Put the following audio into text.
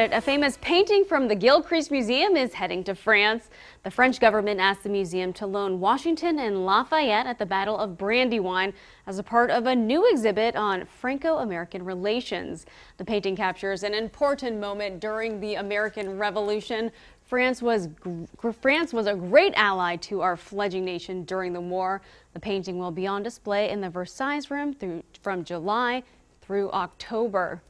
A famous painting from the Gilcrease Museum is heading to France. The French government asked the museum to loan Washington and Lafayette at the Battle of Brandywine as a part of a new exhibit on Franco-American relations. The painting captures an important moment during the American Revolution. France was, France was a great ally to our fledgling nation during the war. The painting will be on display in the Versailles Room through, from July through October.